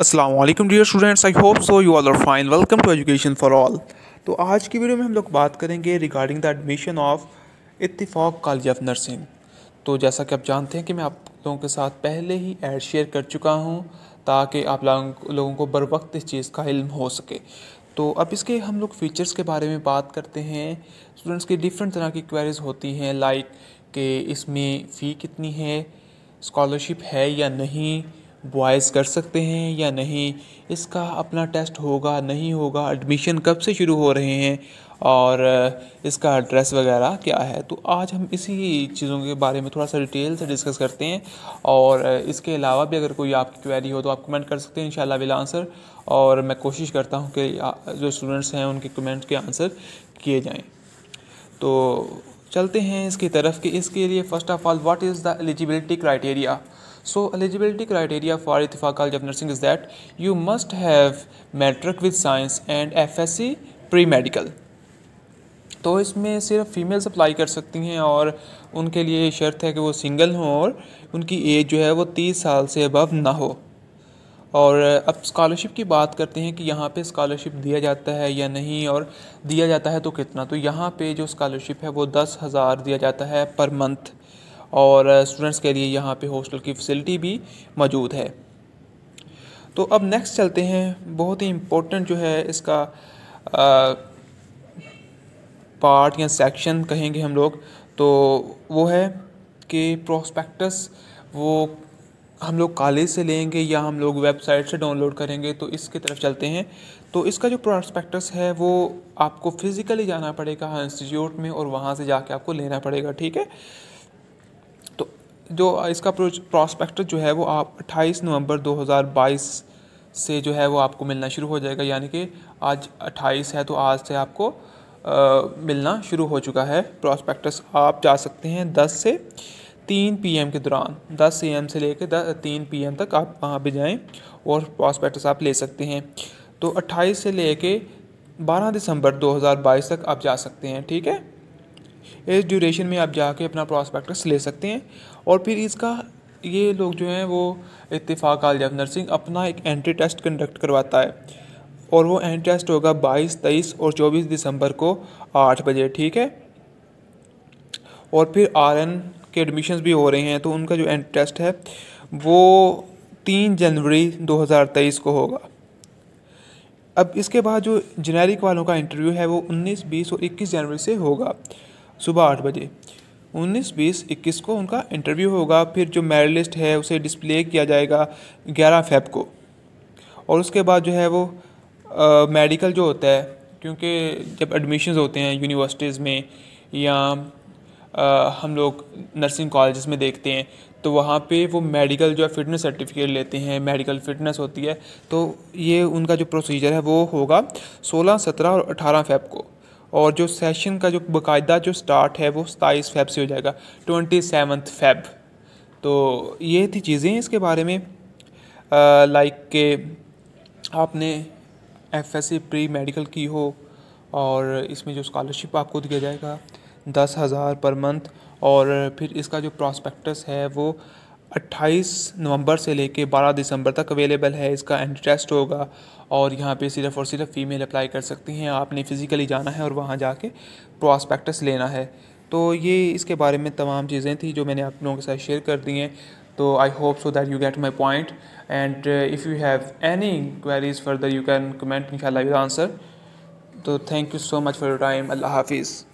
Aslam dear students I hope so you are fine welcome to education for all तो आज की video में हम लोग बात करेंगे regarding the admission of Ittefaq college of nursing तो जैसा कि आप जानते हैं कि मैं आप लोगों के साथ पहले ही ऐड शेयर कर चुका हूँ ताकि आप लोगों को बर वक्त इस चीज़ का इल्म हो सके तो अब इसके हम लोग फीचर्स के बारे में बात करते हैं स्टूडेंट्स की डिफरेंट तरह की क्वेरीज होती हैं लाइक कि इसमें फ़ी कितनी है स्कॉलरशिप है या नहीं बॉयज़ कर सकते हैं या नहीं इसका अपना टेस्ट होगा नहीं होगा एडमिशन कब से शुरू हो रहे हैं और इसका एड्रेस वगैरह क्या है तो आज हम इसी चीज़ों के बारे में थोड़ा सा डिटेल से डिस्कस करते हैं और इसके अलावा भी अगर कोई आपकी क्वेरी हो तो आप कमेंट कर सकते हैं इन विल आंसर और मैं कोशिश करता हूँ कि जो स्टूडेंट्स हैं उनके कमेंट के आंसर किए जाएँ तो चलते हैं इसकी तरफ कि इसके लिए first of all what is the eligibility criteria so criteria for criteria college of nursing is that you must have matric with science and F S C pre medical तो इसमें सिर्फ फीमेल्स अप्लाई कर सकती हैं और उनके लिए शर्त है कि वो सिंगल हों और उनकी एज जो है वो तीस साल से अबव ना हो और अब स्कॉलरशिप की बात करते हैं कि यहाँ पे स्कॉलरशिप दिया जाता है या नहीं और दिया जाता है तो कितना तो यहाँ पे जो स्कॉलरशिप है वो दस हज़ार दिया जाता है पर मंथ और स्टूडेंट्स के लिए यहाँ पे हॉस्टल की फैसिलिटी भी मौजूद है तो अब नेक्स्ट चलते हैं बहुत ही इम्पोर्टेंट जो है इसका पार्ट या सेक्शन कहेंगे हम लोग तो वो है कि प्रोस्पेक्टस वो हम लोग कॉलेज से लेंगे या हम लोग वेबसाइट से डाउनलोड करेंगे तो इसके तरफ चलते हैं तो इसका जो प्रोस्पेक्टस है वो आपको फिज़िकली जाना पड़ेगा इंस्टीट्यूट हाँ, में और वहाँ से जाके आपको लेना पड़ेगा ठीक है जो इसका प्रोस्पेक्ट जो है वो आप 28 नवंबर 2022 से जो है वो आपको मिलना शुरू हो जाएगा यानी कि आज 28 है तो आज से आपको आ, मिलना शुरू हो चुका है प्रोस्पेक्टस आप जा सकते हैं 10 से 3 पीएम के दौरान 10 एम से लेकर तीन पीएम तक आप वहाँ पर जाएँ और प्रॉस्पेक्टस आप ले सकते हैं तो अट्ठाईस से कर 12 दिसंबर 2022 तक आप जा सकते हैं ठीक है इस ड्यूरेशन में आप जाके अपना प्रॉस्पेक्टस ले सकते हैं और फिर इसका ये लोग जो हैं वो इतफ़ाक़ आलिया नर्सिंग अपना एक एंट्री टेस्ट कंडक्ट करवाता है और वो एंट्री टेस्ट होगा 22, 23 और 24 दिसंबर को 8 बजे ठीक है और फिर आर के एडमिशन्स भी हो रहे हैं तो उनका जो एंट्री टेस्ट है वो तीन जनवरी 2023 को होगा अब इसके बाद जो जेनेरिक वालों का इंटरव्यू है वो 19, 20 और 21 जनवरी से होगा सुबह आठ बजे उन्नीस बीस इक्कीस को उनका इंटरव्यू होगा फिर जो मेरिट लिस्ट है उसे डिस्प्ले किया जाएगा ग्यारह फेब को और उसके बाद जो है वो मेडिकल जो होता है क्योंकि जब एडमिशन होते हैं यूनिवर्सिटीज़ में या आ, हम लोग नर्सिंग कॉलेज में देखते हैं तो वहाँ पे वो मेडिकल जो है फिटनेस सर्टिफिकेट लेते हैं मेडिकल फिटनेस होती है तो ये उनका जो प्रोसीजर है वो होगा 16, 17 और 18 फेब को और जो सेशन का जो बाकायदा जो स्टार्ट है वो सताईस फेब से हो जाएगा ट्वेंटी सेवन्थ फेब तो ये थी चीज़ें इसके बारे में लाइक के आपने F S C pre medical की हो और इसमें जो स्कॉलरशिप आपको दिया जाएगा दस हज़ार पर मंथ और फिर इसका जो प्रॉस्पेक्टस है वो 28 नवंबर से लेके 12 दिसंबर तक अवेलेबल है इसका एंट्री टेस्ट होगा और यहाँ पे सिर्फ और सिर्फ फ़ीमेल अप्लाई कर सकती हैं आपने फ़िज़िकली जाना है और वहाँ जाके प्रॉस्पेक्टस लेना है तो ये इसके बारे में तमाम चीज़ें थी जो मैंने आप लोगों के साथ शेयर कर दी हैं तो I hope so that you get my point and if you have any queries further you can comment in शाला आंसर तो thank you so much for your time अल्लाह हाफिज़